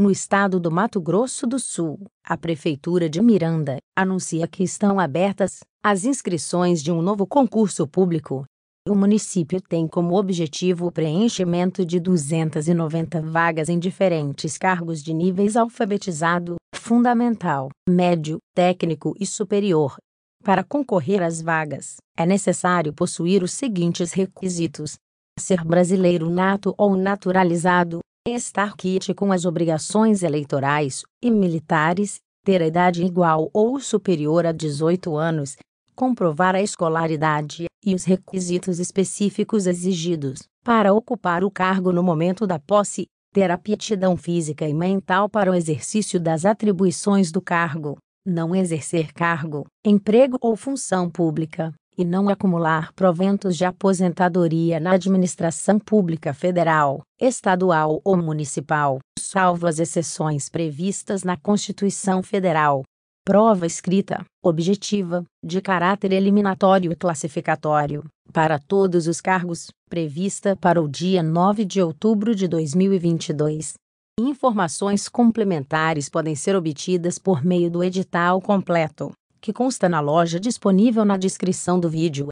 No estado do Mato Grosso do Sul, a Prefeitura de Miranda anuncia que estão abertas as inscrições de um novo concurso público. O município tem como objetivo o preenchimento de 290 vagas em diferentes cargos de níveis alfabetizado, fundamental, médio, técnico e superior. Para concorrer às vagas, é necessário possuir os seguintes requisitos: ser brasileiro nato ou naturalizado, estar quite com as obrigações eleitorais e militares, ter a idade igual ou superior a 18 anos, comprovar a escolaridade e os requisitos específicos exigidos para ocupar o cargo no momento da posse, ter a aptidão física e mental para o exercício das atribuições do cargo, não exercer cargo, emprego ou função pública, e não acumular proventos de aposentadoria na administração pública federal, estadual ou municipal, salvo as exceções previstas na Constituição Federal. Prova escrita, objetiva, de caráter eliminatório e classificatório, para todos os cargos, prevista para o dia 9 de outubro de 2022. Informações complementares podem ser obtidas por meio do edital completo que consta na loja disponível na descrição do vídeo